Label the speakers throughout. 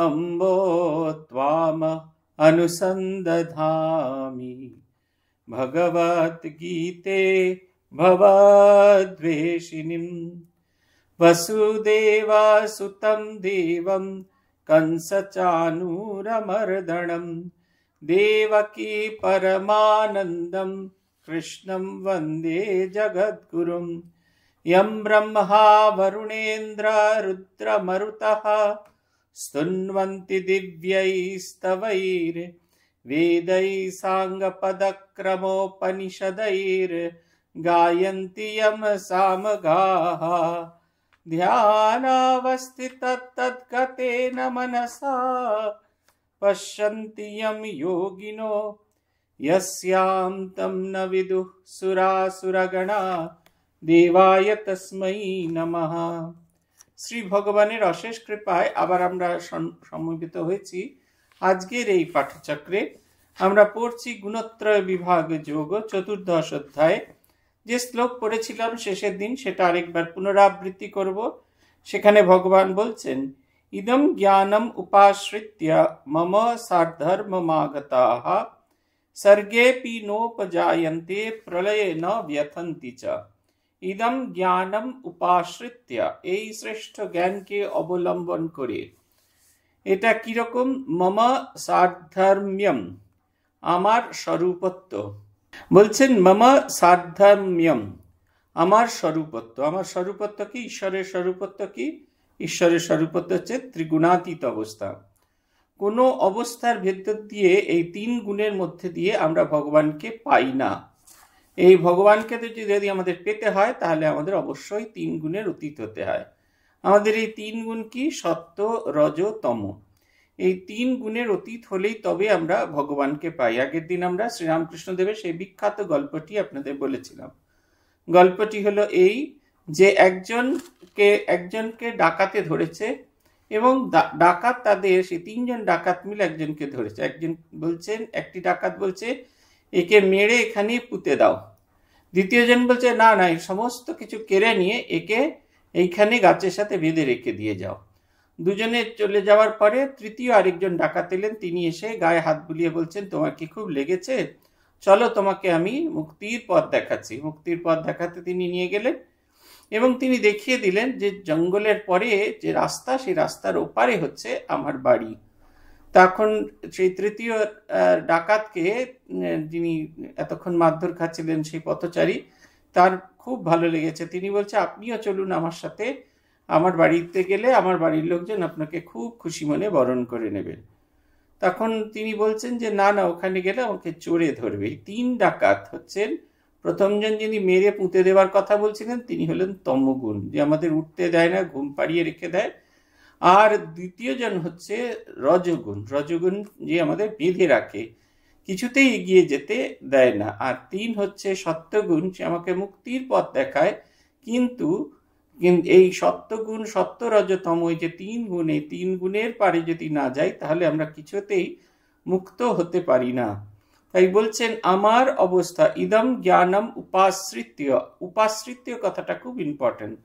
Speaker 1: अम्बो त्वाम अनुसन्दधामि भगवद्गीते भवद्वेषिणीम् वसुदेवासुतं देवं कंसचानूरमर्दणं देवकी परमानन्दं कृष्णं वन्दे जगद्गुरुं यं ब्रह्मा वरुणेन्द्र रुद्रमरुतः स्तुन्वन्ति दिव्यैस्तवैर्वेदैः साङ्गपदक्रमोपनिषदैर्गायन्ति यं सामगाः ध्यानावस्थितत्तद्गतेन मनसा पश्यन्ति यं योगिनो यस्यां तं न सुरासुरगणा देवाय तस्मै नमः শ্রী ভগবানের অশেষ কৃপায় আবার আমরা সমবেত হয়েছি আজকের এই পাঠচক্রে আমরা পড়ছি গুণত্রয় বিভাগ যোগ চতুর্দশ অধ্যায় যে শ্লোক পড়েছিলাম শেষের দিন সেটা আরেকবার পুনরাবৃত্তি করব সেখানে ভগবান বলছেন ইদম জ্ঞানম উপাশ্রিত্য মম সাধর্মমাগতাহ সর্গেপি নোপজায়ন্তে প্রলয়ে ন ব্যথন্তি চ ইদম জ্ঞানম উপাশ্রিত্য এই শ্রেষ্ঠ জ্ঞানকে অবলম্বন করে এটা কিরকম মম সাধর্ম্যম আমার স্বরূপত্ব বলছেন মম সাধর্ম্যম আমার স্বরূপত্ব আমার স্বরূপত্ব কি ঈশ্বরের স্বরূপত্ব কি ঈশ্বরের স্বরূপত্ব হচ্ছে ত্রিগুণাতীত অবস্থা কোনো অবস্থার ভেতর দিয়ে এই তিন গুণের মধ্যে দিয়ে আমরা ভগবানকে পাই না এই ভগবানকে যদি আমাদের পেতে হয় তাহলে আমাদের অবশ্যই তিন গুণের অতীত হতে হয় আমাদের এই তিন গুণ কি সত্য রজ তম এই তিন গুণের অতীত হলেই তবে আমরা ভগবানকে পাই আগের দিন আমরা শ্রীরামকৃষ্ণদেবের সেই বিখ্যাত গল্পটি আপনাদের বলেছিলাম গল্পটি হলো এই যে একজনকে একজনকে ডাকাতে ধরেছে এবং ডাকাত তাদের সেই তিনজন ডাকাত মিলে একজনকে ধরেছে একজন বলছেন একটি ডাকাত বলছে একে মেরে এখানে পুঁতে দাও দ্বিতীয়জন বলছে না না সমস্ত কিছু কেড়ে নিয়ে একে এইখানে গাছের সাথে বেঁধে রেখে দিয়ে যাও দুজনে চলে যাওয়ার পরে তৃতীয় আরেকজন ডাকাত এলেন তিনি এসে গায়ে হাত বুলিয়ে বলছেন তোমার কি খুব লেগেছে চলো তোমাকে আমি মুক্তির পথ দেখাচ্ছি মুক্তির পথ দেখাতে তিনি নিয়ে গেলেন এবং তিনি দেখিয়ে দিলেন যে জঙ্গলের পরে যে রাস্তা সেই রাস্তার ওপারে হচ্ছে আমার বাড়ি তখন সেই তৃতীয় ডাকাতকে যিনি এতক্ষণ মারধর খাচ্ছিলেন সেই পথচারী তার খুব ভালো লেগেছে তিনি বলছে আপনিও চলুন আমার সাথে আমার বাড়িতে গেলে আমার বাড়ির লোকজন আপনাকে খুব খুশি মনে বরণ করে নেবেন তখন তিনি বলছেন যে না না ওখানে গেলে আমাকে চড়ে ধরবে তিন ডাকাত হচ্ছেন প্রথমজন যিনি মেরে পুঁতে দেওয়ার কথা বলছিলেন তিনি হলেন তমগুণ যে আমাদের উঠতে দেয় না ঘুম পাড়িয়ে রেখে দেয় আর দ্বিতীয়জন হচ্ছে রজগুণ রজগুণ যে আমাদের বেঁধে রাখে কিছুতেই এগিয়ে যেতে দেয় না আর তিন হচ্ছে সত্যগুণ সে আমাকে মুক্তির পথ দেখায় কিন্তু এই সত্যগুণ সত্যরজতম ওই যে তিন গুণে তিন গুণের পারে যদি না যাই তাহলে আমরা কিছুতেই মুক্ত হতে পারি না তাই বলছেন আমার অবস্থা ইদম জ্ঞানম উপাশ্রিত উপাশ্রিত কথাটা খুব ইম্পর্টেন্ট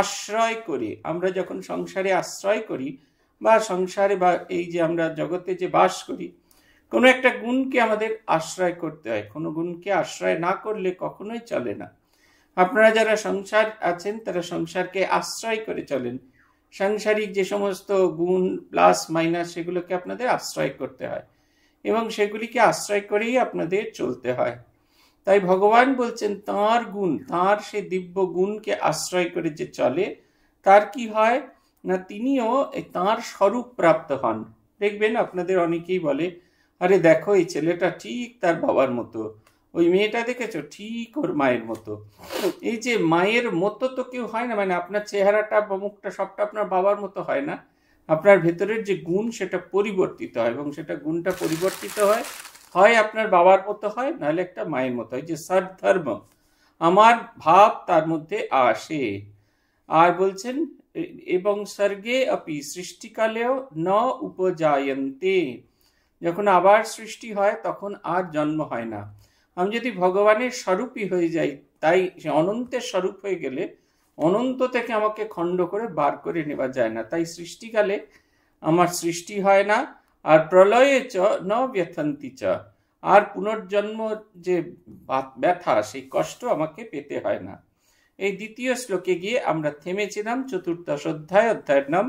Speaker 1: আশ্রয় করে আমরা যখন সংসারে আশ্রয় করি বা সংসারে বা এই যে আমরা জগতে যে বাস করি কোনো একটা গুণকে আমাদের আশ্রয় করতে হয় কোনো গুণকে আশ্রয় না করলে কখনোই চলে না আপনারা যারা সংসার আছেন তারা সংসারকে আশ্রয় করে চলেন সাংসারিক যে সমস্ত গুণ প্লাস মাইনাস সেগুলোকে আপনাদের আশ্রয় করতে হয় এবং সেগুলিকে আশ্রয় করেই আপনাদের চলতে হয় তাই ভগবান বলছেন তার গুণ তার সে দিব্য গুণকে আশ্রয় করে যে চলে তার কি হয় না তিনিও তার স্বরূপ প্রাপ্ত হন দেখবেন আপনাদের অনেকেই বলে আরে দেখো এই ছেলেটা ঠিক তার বাবার মতো ওই মেয়েটা দেখেছো ঠিক ওর মায়ের মতো এই যে মায়ের মতো তো কেউ হয় না মানে আপনার চেহারাটা বা মুখটা সবটা আপনার বাবার মতো হয় না আপনার ভেতরের যে গুণ সেটা পরিবর্তিত হয় এবং সেটা গুণটা পরিবর্তিত হয় হয় আপনার বাবার মতো হয় নাহলে একটা মায়ের মতো হয় যে সার ধর্ম আমার ভাব তার মধ্যে আসে আর বলছেন এবং স্বর্গে আপি সৃষ্টিকালেও ন উপজায়ন্তে যখন আবার সৃষ্টি হয় তখন আর জন্ম হয় না আমি যদি ভগবানের স্বরূপই হয়ে যাই তাই সে অনন্তের স্বরূপ হয়ে গেলে অনন্ত থেকে আমাকে খণ্ড করে বার করে নেওয়া যায় না তাই সৃষ্টিকালে আমার সৃষ্টি হয় না আর প্রলয়ে চ ন ব্যথান্তি চ আর পুনর্জন্ম যে ব্যথা সেই কষ্ট আমাকে পেতে হয় না এই দ্বিতীয় শ্লোকে গিয়ে আমরা থেমেছিলাম চতুর্দশ অধ্যায় অধ্যায়ের নাম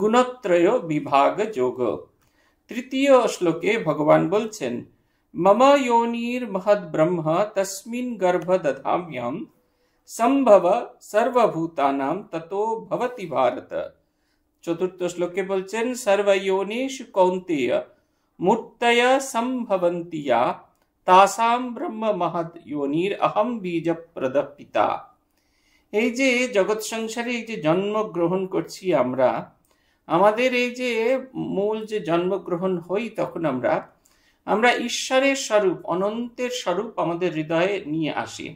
Speaker 1: গুণত্রয় বিভাগ যোগ তৃতীয় শ্লোকে ভগবান বলছেন মম যোনির মহৎ ব্রহ্ম তসমিন গর্ভ দধাম্যম সম্ভব সর্বভূতানাম ততো ভবতি ভারত চতুর্থ শ্লোকে বলছেন সর্বয়োনিষ কৌন্তেয় মূর্তয় সম্ভবন্তিয়া তাসাম ব্রহ্ম মহৎ যোনির অহম বীজ প্রদপিতা এই যে জগৎ সংসারে এই যে জন্ম গ্রহণ করছি আমরা আমাদের এই যে মূল যে জন্মগ্রহণ হই তখন আমরা আমরা ঈশ্বরের স্বরূপ অনন্তের স্বরূপ আমাদের হৃদয়ে নিয়ে আসি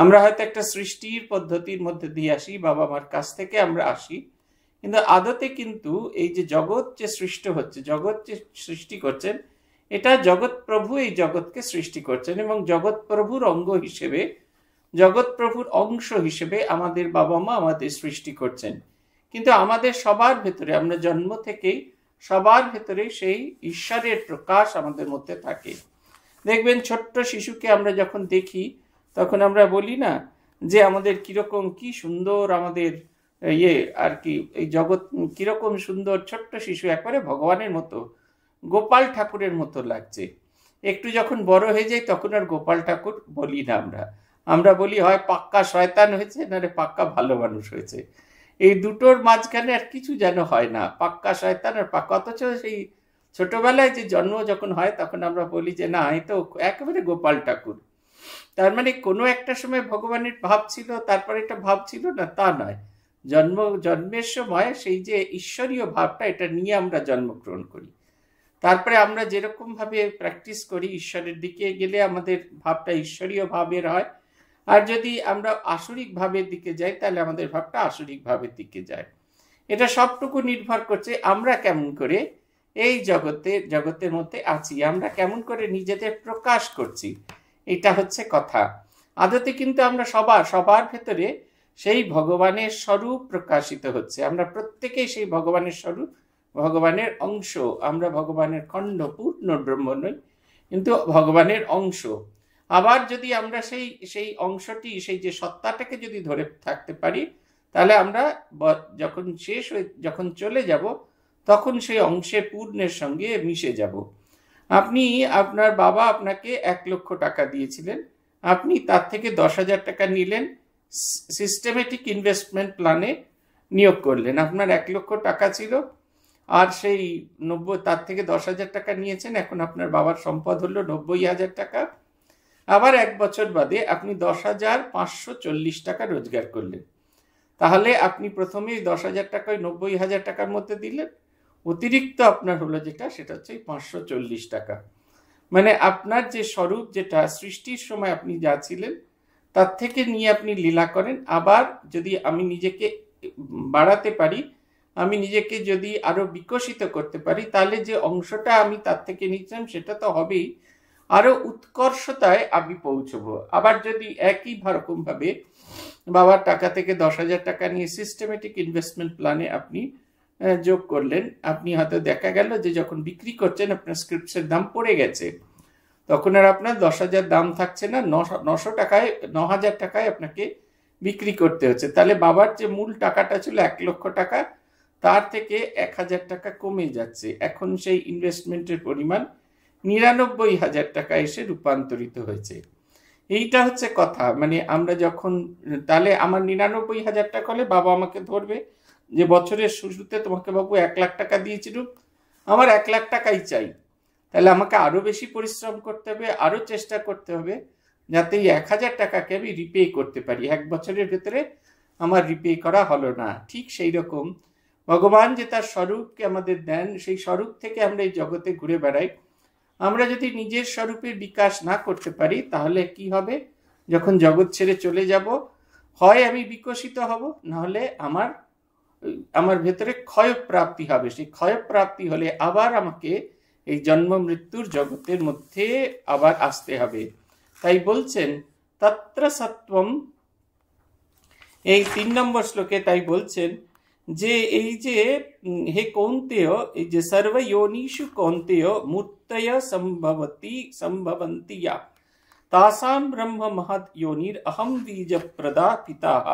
Speaker 1: আমরা হয়তো একটা সৃষ্টির পদ্ধতির মধ্যে দিয়ে আসি বাবা মার কাছ থেকে আমরা আসি কিন্তু আদতে কিন্তু এই যে জগৎ যে সৃষ্ট হচ্ছে জগৎ যে সৃষ্টি করছেন এটা জগৎ প্রভু এই জগৎকে সৃষ্টি করছেন এবং জগৎ প্রভুর অঙ্গ হিসেবে জগৎ প্রভুর অংশ হিসেবে আমাদের বাবা মা আমাদের সৃষ্টি করছেন কিন্তু আমাদের সবার ভেতরে আমরা জন্ম থেকেই সবার ভেতরে সেই ঈশ্বরের প্রকাশ আমাদের মধ্যে থাকে দেখবেন ছোট্ট শিশুকে আমরা যখন দেখি তখন আমরা বলি না যে আমাদের কিরকম কি সুন্দর আমাদের ইয়ে আর কি এই জগৎ কীরকম সুন্দর ছোট্ট শিশু একবারে ভগবানের মতো গোপাল ঠাকুরের মতো লাগছে একটু যখন বড় হয়ে যাই তখন আর গোপাল ঠাকুর বলি না আমরা আমরা বলি হয় পাক্কা শয়তান হয়েছে না রে পাক্কা ভালো মানুষ হয়েছে এই দুটোর মাঝখানে আর কিছু যেন হয় না পাক্কা শয়তান আর পাক্কা অথচ সেই ছোটবেলায় যে জন্ম যখন হয় তখন আমরা বলি যে না এই তো একেবারে গোপাল ঠাকুর তার মানে কোনো একটা সময় ভগবানের ভাব ছিল তারপরে এটা ভাব ছিল না তা নয় জন্ম জন্মের সময় সেই যে ঈশ্বরীয় ভাবটা এটা নিয়ে আমরা জন্মগ্রহণ করি তারপরে আমরা যেরকমভাবে প্র্যাকটিস করি ঈশ্বরের দিকে গেলে আমাদের ভাবটা ঈশ্বরীয় ভাবের হয় আর যদি আমরা আসরিক ভাবের দিকে যাই তাহলে আমাদের ভাবটা আসরিক ভাবের দিকে যায় এটা সবটুকু নির্ভর করছে আমরা কেমন করে এই জগতে জগতের মধ্যে আছি আমরা কেমন করে নিজেদের প্রকাশ করছি এটা হচ্ছে কথা আদতে কিন্তু আমরা সবার সবার ভেতরে সেই ভগবানের স্বরূপ প্রকাশিত হচ্ছে আমরা প্রত্যেকেই সেই ভগবানের স্বরূপ ভগবানের অংশ আমরা ভগবানের খণ্ড পূর্ণ ব্রহ্ম নই কিন্তু ভগবানের অংশ আবার যদি আমরা সেই সেই অংশটি সেই যে সত্তাটাকে যদি ধরে থাকতে পারি তাহলে আমরা যখন শেষ হয়ে যখন চলে যাব তখন সেই অংশে পূর্ণের সঙ্গে মিশে যাব আপনি আপনার বাবা আপনাকে এক লক্ষ টাকা দিয়েছিলেন আপনি তার থেকে দশ হাজার টাকা নিলেন সিস্টেমেটিক ইনভেস্টমেন্ট প্ল্যানে নিয়োগ করলেন আপনার এক লক্ষ টাকা ছিল আর সেই নব্বই তার থেকে দশ হাজার টাকা নিয়েছেন এখন আপনার বাবার সম্পদ হলো নব্বই হাজার টাকা আবার এক বছর বাদে আপনি দশ হাজার পাঁচশো চল্লিশ টাকা রোজগার করলেন তাহলে আপনি প্রথমেই দশ হাজার টাকা ওই নব্বই হাজার টাকার মধ্যে দিলেন অতিরিক্ত আপনার হলো যেটা সেটা হচ্ছে পাঁচশো চল্লিশ টাকা মানে আপনার যে স্বরূপ যেটা সৃষ্টির সময় আপনি যা ছিলেন তার থেকে নিয়ে আপনি লীলা করেন আবার যদি আমি নিজেকে বাড়াতে পারি আমি নিজেকে যদি আরও বিকশিত করতে পারি তাহলে যে অংশটা আমি তার থেকে নিচ্ছিলাম সেটা তো হবেই আরও উৎকর্ষতায় আমি পৌঁছব আবার যদি একই ভাবে বাবার টাকা থেকে দশ হাজার টাকা নিয়ে সিস্টেমেটিক ইনভেস্টমেন্ট প্ল্যানে আপনি যোগ করলেন আপনি হয়তো দেখা গেল যে যখন বিক্রি করছেন আপনার স্ক্রিপ্টসের দাম পড়ে গেছে তখন আর আপনার দশ হাজার দাম থাকছে না নশো টাকায় ন হাজার টাকায় আপনাকে বিক্রি করতে হচ্ছে তাহলে বাবার যে মূল টাকাটা ছিল এক লক্ষ টাকা তার থেকে এক হাজার টাকা কমে যাচ্ছে এখন সেই ইনভেস্টমেন্টের পরিমাণ নিরানব্বই হাজার টাকা এসে রূপান্তরিত হয়েছে এইটা হচ্ছে কথা মানে আমরা যখন তাহলে আমার নিরানব্বই হাজার টাকা হলে বাবা আমাকে ধরবে যে বছরের শুরুতে তোমাকে বাবু এক লাখ টাকা দিয়েছিল আমার এক লাখ টাকাই চাই তাহলে আমাকে আরও বেশি পরিশ্রম করতে হবে আরও চেষ্টা করতে হবে যাতে এই এক হাজার টাকাকে আমি রিপে করতে পারি এক বছরের ভেতরে আমার রিপে করা হলো না ঠিক সেই রকম ভগবান যে তার স্বরূপকে আমাদের দেন সেই স্বরূপ থেকে আমরা এই জগতে ঘুরে বেড়াই আমরা যদি নিজের স্বরূপের বিকাশ না করতে পারি তাহলে কি হবে যখন জগৎ ছেড়ে চলে যাব হয় আমি বিকশিত হব নাহলে আমার আমার ভেতরে ক্ষয়প্রাপ্তি হবে সেই ক্ষয়প্রাপ্তি হলে আবার আমাকে এই জন্মমৃত্যুর জগতের মধ্যে আবার আসতে হবে তাই বলছেন তত্র সত্বম এই তিন নম্বরের লোকে তাই বলছেন যে এই যে হে কোন্তেহ যে সর্ব যোনিషు কোন্তেয় মুর্তয় ਸੰভবতি ਸੰভবন্তিয়া тасам ब्रह्म महत যোনিঃ अहम् বীজপ্রদাতঃ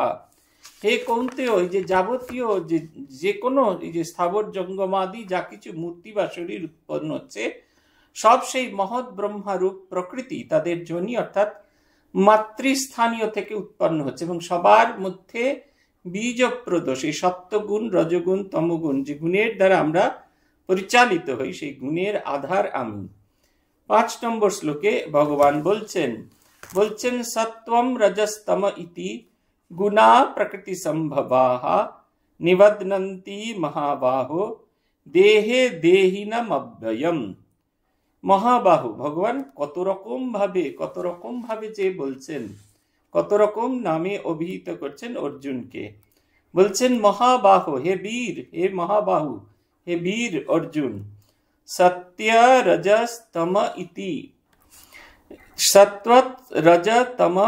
Speaker 1: হে কৌন্তেয় যে যাবতীয় যে যে কোনো এই যে স্থাবর জঙ্গমাদি যা কিছু মূর্তি বা শরীর উৎপন্ন হচ্ছে সব সেই মহৎ ব্রহ্মারূপ প্রকৃতি তাদের জনি অর্থাৎ মাতৃস্থানীয় থেকে উৎপন্ন হচ্ছে এবং সবার মধ্যে বীজপ্রদোষ এই সপ্তগুণ রজগুণ তমগুণ যে গুণের দ্বারা আমরা পরিচালিত হই সেই গুণের আধার আমি পাঁচ নম্বর শ্লোকে ভগবান বলছেন বলছেন সত্ত্বম রজস্তম ইতি गुना प्रकृति संभवा महाबाहो देहे देहिनम अव्ययम महाबाहु भगवान कत रकम भाव कत रकम भाव जे बोल कत रकम नामे अभिहित कर अर्जुन के बोल महाबाहो हे वीर हे महाबाहु हे वीर अर्जुन सत्य रजस तम इति सत्वत रज तम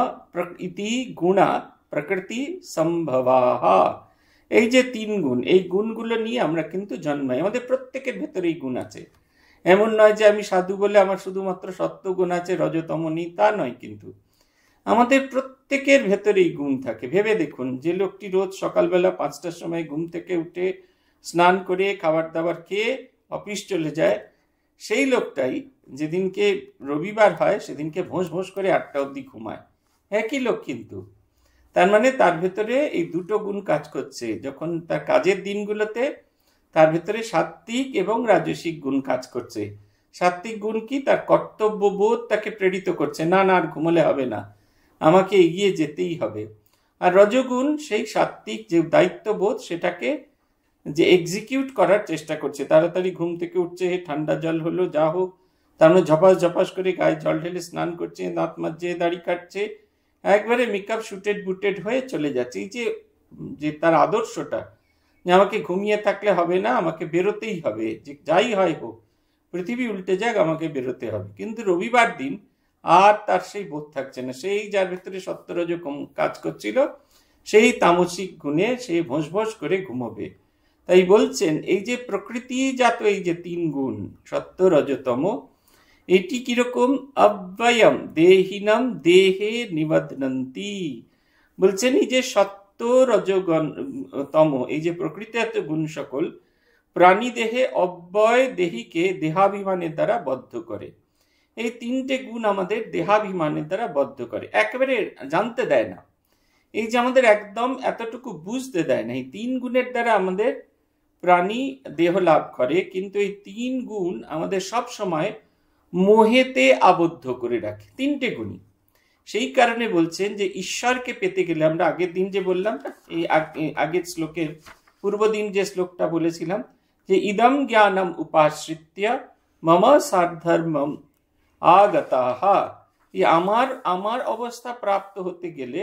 Speaker 1: इति गुणा প্রকৃতি সম্ভবাহা এই যে তিন গুণ এই গুণগুলো নিয়ে আমরা কিন্তু জন্মাই আমাদের প্রত্যেকের ভেতরেই গুণ আছে এমন নয় যে আমি সাধু বলে আমার শুধুমাত্র সত্য গুণ আছে রজতম নেই তা নয় কিন্তু আমাদের প্রত্যেকের ভেতরেই গুণ থাকে ভেবে দেখুন যে লোকটি রোজ সকালবেলা পাঁচটার সময় ঘুম থেকে উঠে স্নান করে খাবার দাবার খেয়ে অফিস চলে যায় সেই লোকটাই যেদিনকে রবিবার হয় সেদিনকে ভোঁস ভোঁস করে আটটা অবধি ঘুমায় একই লোক কিন্তু তার মানে তার ভেতরে এই দুটো গুণ কাজ করছে যখন তার কাজের দিনগুলোতে তার ভেতরে সাত্ত্বিক এবং রাজসিক গুণ কাজ করছে সাত্ত্বিক গুণ কি তার কর্তব্যবোধ তাকে প্রেরিত করছে না না আর ঘুমলে হবে না আমাকে এগিয়ে যেতেই হবে আর রজগুণ সেই সাত্ত্বিক যে দায়িত্ববোধ সেটাকে যে এক্সিকিউট করার চেষ্টা করছে তাড়াতাড়ি ঘুম থেকে উঠছে ঠান্ডা জল হলো যা হোক তার মানে ঝপাস ঝপাস করে গায়ে জল ঢেলে স্নান করছে দাঁত মাজছে দাড়ি কাটছে একবারে মেকআপ শুটেড বুটেড হয়ে চলে যাচ্ছে এই যে যে তার আদর্শটা যে আমাকে ঘুমিয়ে থাকলে হবে না আমাকে বেরোতেই হবে যে যাই হয় হোক পৃথিবী উল্টে যাক আমাকে বেরোতে হবে কিন্তু রবিবার দিন আর তার সেই বোধ থাকছে না সেই যার ভেতরে সত্যরজ কাজ করছিল সেই তামসিক গুণে সে ভোঁস করে ঘুমোবে তাই বলছেন এই যে প্রকৃতি জাত এই যে তিন গুণ সত্য রজতম এটি কিরকম অব্যয়ম দেহিনাম দেহে নিবদনন্তি বলছেন এই যে সত্য রজগণ তম এই যে প্রকৃতি এত গুণ সকল প্রাণী দেহে অব্যয় দেহিকে দেহাভিমানের দ্বারা বদ্ধ করে এই তিনটে গুণ আমাদের দেহাভিমানের দ্বারা বদ্ধ করে একেবারে জানতে দেয় না এই যে আমাদের একদম এতটুকু বুঝতে দেয় না এই তিন গুণের দ্বারা আমাদের প্রাণী দেহ লাভ করে কিন্তু এই তিন গুণ আমাদের সব সময় মোহেতে আবদ্ধ করে রাখে তিনটে গুণী সেই কারণে বলছেন যে ঈশ্বরকে পেতে গেলে আমরা আগের দিন যে বললাম না এই আগের শ্লোকের পূর্ব দিন যে শ্লোকটা বলেছিলাম যে ইদম জ্ঞানম উপাশ্রিত্যা মম সারধর্মম আগতাহা এই আমার আমার অবস্থা প্রাপ্ত হতে গেলে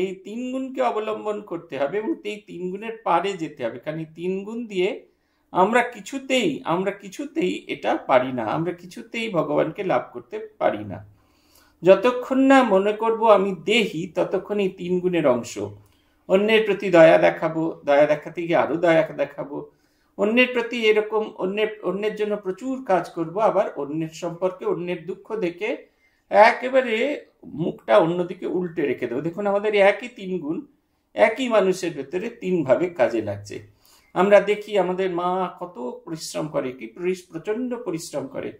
Speaker 1: এই তিন গুণকে অবলম্বন করতে হবে এবং এই তিন গুণের পারে যেতে হবে কারণ এই তিন গুণ দিয়ে আমরা কিছুতেই আমরা কিছুতেই এটা পারি না আমরা কিছুতেই ভগবানকে লাভ করতে পারি না যতক্ষণ না মনে করব আমি দেহি ততক্ষণ এই তিন গুণের অংশ অন্যের প্রতি দয়া দেখাবো দয়া দেখাতে গিয়ে আরও দয়া দেখাবো অন্যের প্রতি এরকম অন্যের অন্যের জন্য প্রচুর কাজ করব আবার অন্যের সম্পর্কে অন্যের দুঃখ দেখে একেবারে মুখটা অন্যদিকে উল্টে রেখে দেবো দেখুন আমাদের একই তিন গুণ একই মানুষের ভেতরে তিনভাবে কাজে লাগছে আমরা দেখি আমাদের মা কত পরিশ্রম করে কি প্রচণ্ড পরিশ্রম করে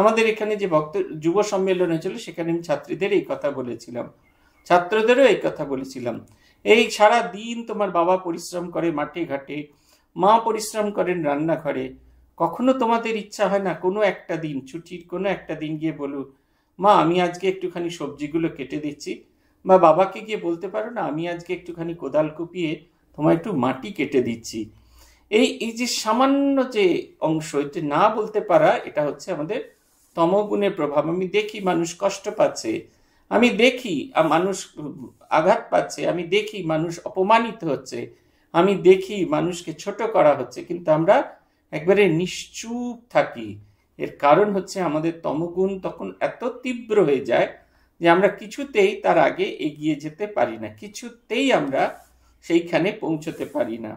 Speaker 1: আমাদের এখানে যে ভক্ত যুব সম্মেলন হয়েছিল সেখানে আমি ছাত্রীদের এই কথা বলেছিলাম ছাত্রদেরও এই কথা বলেছিলাম এই সারা দিন তোমার বাবা পরিশ্রম করে মাঠে ঘাটে মা পরিশ্রম করেন রান্নাঘরে কখনো তোমাদের ইচ্ছা হয় না কোনো একটা দিন ছুটির কোনো একটা দিন গিয়ে বলু মা আমি আজকে একটুখানি সবজিগুলো কেটে দিচ্ছি বা বাবাকে গিয়ে বলতে পারো না আমি আজকে একটুখানি কোদাল কুপিয়ে তোমার একটু মাটি কেটে দিচ্ছি এই এই যে সামান্য যে অংশ যে না বলতে পারা এটা হচ্ছে আমাদের তমগুণের প্রভাব আমি দেখি মানুষ কষ্ট পাচ্ছে আমি দেখি মানুষ আঘাত পাচ্ছে আমি দেখি মানুষ অপমানিত হচ্ছে আমি দেখি মানুষকে ছোট করা হচ্ছে কিন্তু আমরা একবারে নিশ্চুপ থাকি এর কারণ হচ্ছে আমাদের তমগুণ তখন এত তীব্র হয়ে যায় যে আমরা কিছুতেই তার আগে এগিয়ে যেতে পারি না কিছুতেই আমরা সেইখানে পৌঁছতে পারি না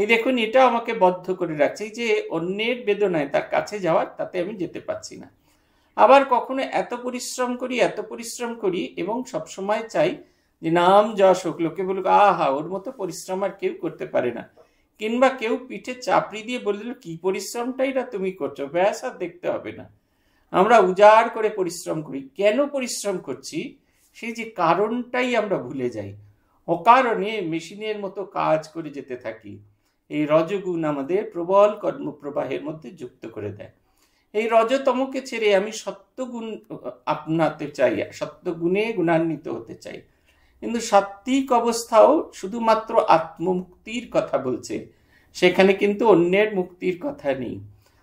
Speaker 1: এই দেখুন এটা আমাকে বদ্ধ করে রাখছে যে অন্যের বেদনায় তার কাছে যাওয়ার তাতে আমি যেতে পারছি না আবার কখনো এত পরিশ্রম করি এত পরিশ্রম করি এবং সবসময় চাই যে নাম যশ হোক লোকে বলুক আহা ওর মতো পরিশ্রম আর কেউ করতে পারে না কিংবা কেউ পিঠে চাপড়ি দিয়ে বলে দিল কি পরিশ্রমটাই না তুমি করছো ব্যাস আর দেখতে হবে না আমরা উজাড় করে পরিশ্রম করি কেন পরিশ্রম করছি সেই যে কারণটাই আমরা ভুলে যাই অকারণে মেশিনের মতো কাজ করে যেতে থাকি এই রজগুণ আমাদের প্রবল কর্মপ্রবাহের মধ্যে যুক্ত করে দেয় এই রজতমকে ছেড়ে আমি সত্যগুণ আপনাতে চাই সত্যগুণে গুণান্বিত হতে চাই কিন্তু সাত্বিক অবস্থাও শুধুমাত্র আত্মমুক্তির কথা বলছে সেখানে কিন্তু অন্যের মুক্তির কথা নেই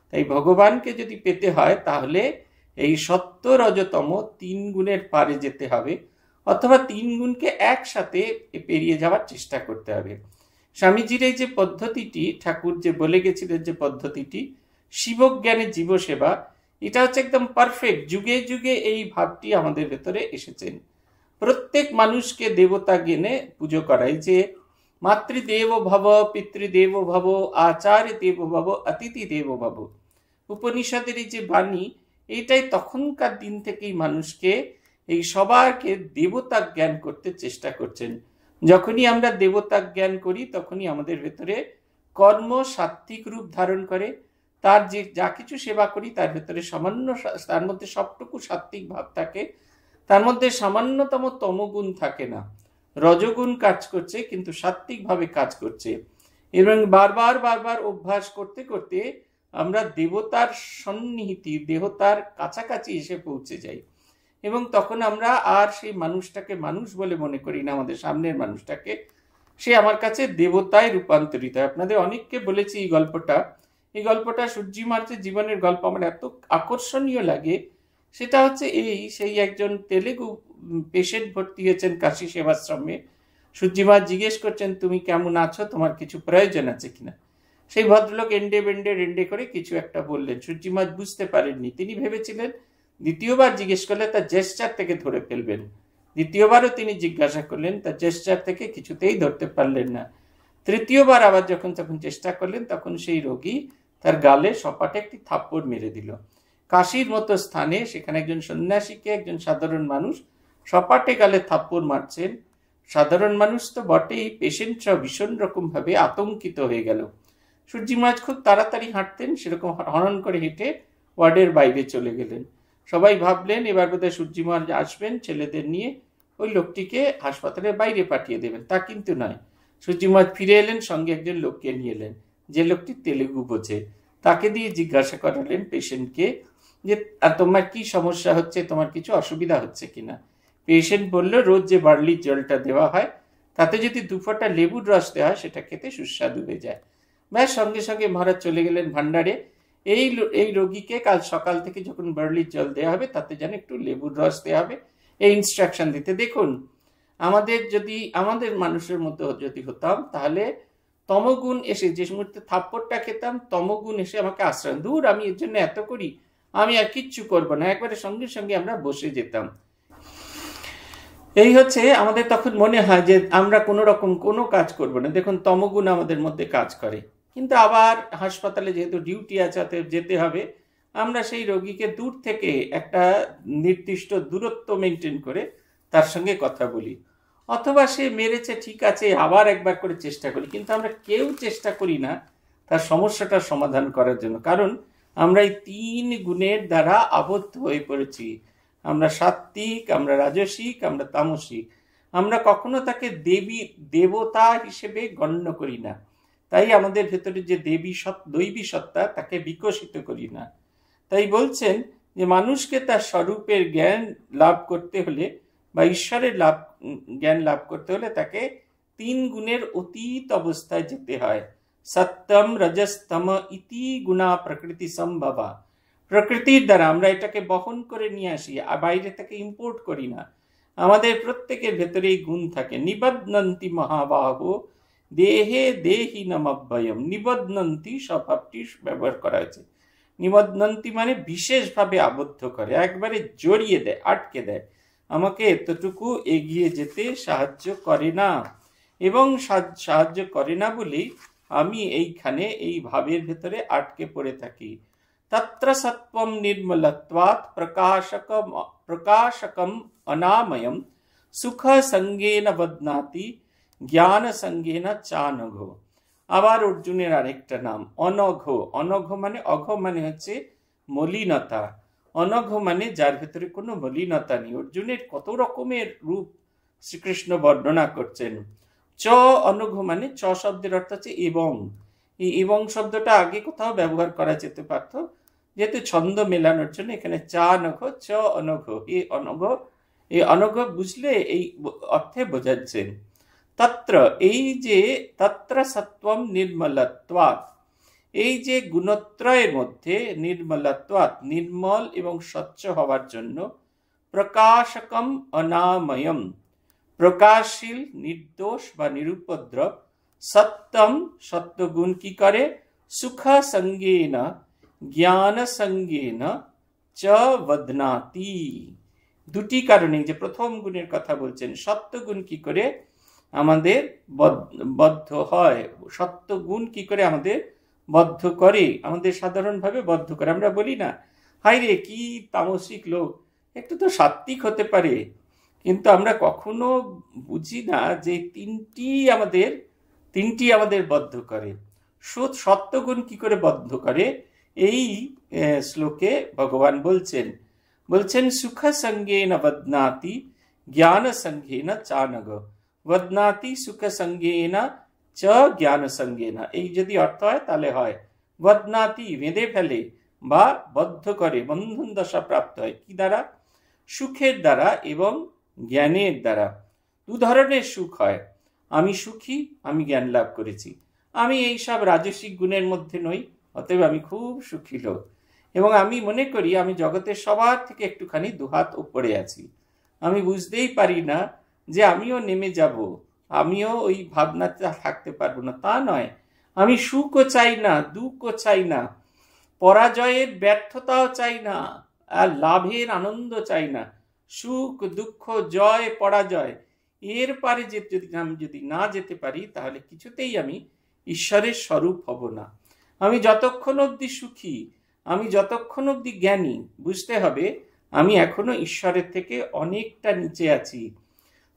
Speaker 1: তাই ভগবানকে যদি পেতে হয় তাহলে এই সত্য রজতম তিন গুণের পারে যেতে হবে অথবা তিন গুণকে একসাথে পেরিয়ে যাওয়ার চেষ্টা করতে হবে স্বামীজির এই যে পদ্ধতিটি ঠাকুর যে বলে গেছিলেন যে পদ্ধতিটি শিবজ্ঞানে জীবসেবা এটা হচ্ছে একদম পারফেক্ট যুগে যুগে এই ভাবটি আমাদের ভেতরে এসেছেন প্রত্যেক মানুষকে দেবতা জ্ঞানে পুজো করাই যে মাতৃদেব ভব পিতৃদেব ভব আচার্য দেব ভব অতিথি দেব ভব উপনিষদের এই যে বাণী এইটাই তখনকার দিন থেকেই মানুষকে এই সবারকে দেবতা জ্ঞান করতে চেষ্টা করছেন যখনই আমরা দেবতা জ্ঞান করি তখনই আমাদের ভেতরে কর্ম সাত্ত্বিক রূপ ধারণ করে তার যে যা কিছু সেবা করি তার ভেতরে সামান্য তার মধ্যে সবটুকু সাত্ত্বিক ভাব থাকে তার মধ্যে সামান্যতম তমগুণ থাকে না রজগুণ কাজ করছে কিন্তু সাত্বিকভাবে কাজ করছে এবং বারবার বারবার অভ্যাস করতে করতে আমরা দেবতার সন্নিহিতি দেহতার কাছাকাছি এসে পৌঁছে যাই এবং তখন আমরা আর সেই মানুষটাকে মানুষ বলে মনে করি না আমাদের সামনের মানুষটাকে সে আমার কাছে দেবতায় রূপান্তরিত হয় আপনাদের অনেককে বলেছি এই গল্পটা এই গল্পটা সূর্যি মার্চের জীবনের গল্প আমার এত আকর্ষণীয় লাগে সেটা হচ্ছে এই সেই একজন তেলেগু পেশেন্ট ভর্তি হয়েছেন কাশি সেবাশ্রমে সূর্যি মা জিজ্ঞেস করছেন তুমি কেমন আছো তোমার কিছু প্রয়োজন আছে কিনা সেই ভদ্রলোক এন্ডে বেন্ডে রেন্ডে করে কিছু একটা বললেন মা বুঝতে পারেননি তিনি ভেবেছিলেন দ্বিতীয়বার জিজ্ঞেস করলে তার জেস্টার থেকে ধরে ফেলবেন দ্বিতীয়বারও তিনি জিজ্ঞাসা করলেন তার জেস্টার থেকে কিছুতেই ধরতে পারলেন না তৃতীয়বার আবার যখন তখন চেষ্টা করলেন তখন সেই রোগী তার গালে সপাটে একটি থাপ্পড় মেরে দিল কাশির মতো স্থানে সেখানে একজন সন্ন্যাসীকে একজন সাধারণ মানুষ সপাটে গালে থাপ্পড় মারছেন সাধারণ মানুষ তো বটেই সব ভীষণ রকমভাবে আতঙ্কিত হয়ে গেল সূর্যি মাছ খুব তাড়াতাড়ি হাঁটতেন সেরকম হরণ করে হেঁটে ওয়ার্ডের বাইরে চলে গেলেন সবাই ভাবলেন এবার বোধহয় মহারাজ আসবেন ছেলেদের নিয়ে ওই লোকটিকে হাসপাতালের বাইরে পাঠিয়ে দেবেন তা কিন্তু নয় মহারাজ ফিরে এলেন সঙ্গে একজন লোককে নিয়ে এলেন যে লোকটি তেলেগু বোঝে তাকে দিয়ে জিজ্ঞাসা করালেন পেশেন্টকে যে আর তোমার কি সমস্যা হচ্ছে তোমার কিছু অসুবিধা হচ্ছে কিনা পেশেন্ট বলল রোজ যে বার্লির জলটা দেওয়া হয় তাতে যদি দুফোটা লেবুর রস দেওয়া হয় সেটা খেতে সুস্বাদু হয়ে যায় ব্যাস সঙ্গে সঙ্গে মহারাজ চলে গেলেন ভাণ্ডারে এই এই রোগীকে কাল সকাল থেকে যখন বার্লির জল দেওয়া হবে তাতে যেন একটু লেবুর রস দেওয়া হবে এই ইনস্ট্রাকশন দিতে দেখুন আমাদের যদি আমাদের মানুষের মতো যদি হতাম তাহলে তমগুণ এসে যে মুহূর্তে থাপ্পড়টা খেতাম তমগুণ এসে আমাকে আশ্রয় দূর আমি এর জন্য এত করি আমি আর কিচ্ছু করবো না একবারে সঙ্গে সঙ্গে আমরা বসে যেতাম এই হচ্ছে আমাদের তখন মনে হয় যে আমরা কোনো রকম কোনো কাজ করব না দেখুন তমগুণ আমাদের মধ্যে কাজ করে কিন্তু আবার হাসপাতালে যেহেতু ডিউটি অতএব যেতে হবে আমরা সেই রোগীকে দূর থেকে একটা নির্দিষ্ট দূরত্ব মেনটেন করে তার সঙ্গে কথা বলি অথবা সে মেরেছে ঠিক আছে আবার একবার করে চেষ্টা করি কিন্তু আমরা কেউ চেষ্টা করি না তার সমস্যাটার সমাধান করার জন্য কারণ আমরা এই তিন গুণের দ্বারা আবদ্ধ হয়ে পড়েছি আমরা সাত্বিক আমরা রাজসিক আমরা তামসিক আমরা কখনো তাকে দেবী দেবতা হিসেবে গণ্য করি না তাই আমাদের ভেতরে যে দেবী দৈবী সত্তা তাকে বিকশিত করি না তাই বলছেন যে মানুষকে তার স্বরূপের জ্ঞান লাভ করতে হলে বা ঈশ্বরের লাভ জ্ঞান লাভ করতে হলে তাকে তিন গুণের অতীত অবস্থায় যেতে হয় সত্যম রজস্তম ইতি গুণা প্রকৃতি সম্ভবা প্রকৃতির দ্বারা আমরা এটাকে বহন করে নিয়ে আসি আর বাইরে থেকে ইম্পোর্ট করি না আমাদের প্রত্যেকের ভেতরে এই গুণ থাকে নিবদনন্তি মহাবাহ দেহে দেহি নমাব্যয়ম নিবদনন্তি স্বভাবটি ব্যবহার করা হয়েছে নিবদনন্তি মানে বিশেষভাবে আবদ্ধ করে একবারে জড়িয়ে দেয় আটকে দেয় আমাকে এতটুকু এগিয়ে যেতে সাহায্য করে না এবং সাহায্য করে না বলেই আমি এইখানে এই ভাবের ভেতরে আটকে পড়ে থাকি তত্র সত্ত্বম নির্মলত্বাৎ প্রকাশক প্রকাশকম অনাময়ম সুখ সঙ্গেন বদনাতি জ্ঞান সঙ্গীনা চানঘ আবার অর্জুনের আরেকটা নাম অনঘ অনঘ মানে অঘ মানে হচ্ছে মলিনতা অনঘ মানে যার ভেতরে কোনো মলিনতা নেই অর্জুনের কত রকমের রূপ শ্রীকৃষ্ণ বর্ণনা করছেন চ অনঘ মানে চ শব্দের অর্থ হচ্ছে এবং এই এবং শব্দটা আগে কোথাও ব্যবহার করা যেতে পারত যেহেতু ছন্দ মেলানোর জন্য এখানে চা নঘ চ অনঘ এই অনঘ এই অনঘ বুঝলে এই অর্থে বোঝাচ্ছেন তত্র এই যে তত্র সত্ত্বম নির্মলত্বাৎ এই যে গুণত্রয়ের মধ্যে নির্মলত্বাৎ নির্মল এবং স্বচ্ছ হওয়ার জন্য প্রকাশকম অনাময়ম প্রকাশশীল নির্দোষ বা নিরুপদ্রব সত্যম সত্যগুণ কি করে সুখ সঙ্গেন জ্ঞান সঙ্গেন চ বদনাতি দুটি কারণে যে প্রথম গুণের কথা বলছেন সত্যগুণ কি করে আমাদের বদ্ধ হয় সত্য গুণ কি করে আমাদের বদ্ধ করে আমাদের সাধারণভাবে বদ্ধ করে আমরা বলি না হাই রে কি তামসিক লোক একটু তো সাত্ত্বিক হতে পারে কিন্তু আমরা কখনো বুঝি না যে তিনটি আমাদের তিনটি আমাদের বদ্ধ করে সুদ সত্যগুণ কি করে বদ্ধ করে এই শ্লোকে ভগবান বলছেন বলছেন সুখ সঙ্গে না বদনাতি জ্ঞান সঙ্গে না চানগ বদনাতি সুখ না চ জ্ঞান না এই যদি অর্থ হয় তাহলে হয় বদনাতি বেঁধে ফেলে বা বদ্ধ করে বন্ধন দশা প্রাপ্ত হয় কি দ্বারা সুখের দ্বারা এবং জ্ঞানের দ্বারা দু ধরনের সুখ হয় আমি সুখী আমি জ্ঞান লাভ করেছি আমি এই সব রাজস্বিক গুণের মধ্যে নই অতএব আমি খুব সুখী লোক এবং আমি মনে করি আমি জগতের সবার থেকে একটুখানি দুহাত উপরে আছি আমি বুঝতেই পারি না যে আমিও নেমে যাব আমিও ওই ভাবনাতে থাকতে পারবো না তা নয় আমি সুখও চাই না দুঃখও চাই না পরাজয়ের ব্যর্থতাও চাই না আর লাভের আনন্দ চাই না সুখ দুঃখ জয় পরাজয় এর পারে যে যদি আমি যদি না যেতে পারি তাহলে কিছুতেই আমি ঈশ্বরের স্বরূপ হব না আমি যতক্ষণ অবধি সুখী আমি যতক্ষণ অবধি জ্ঞানী বুঝতে হবে আমি এখনো ঈশ্বরের থেকে অনেকটা নিচে আছি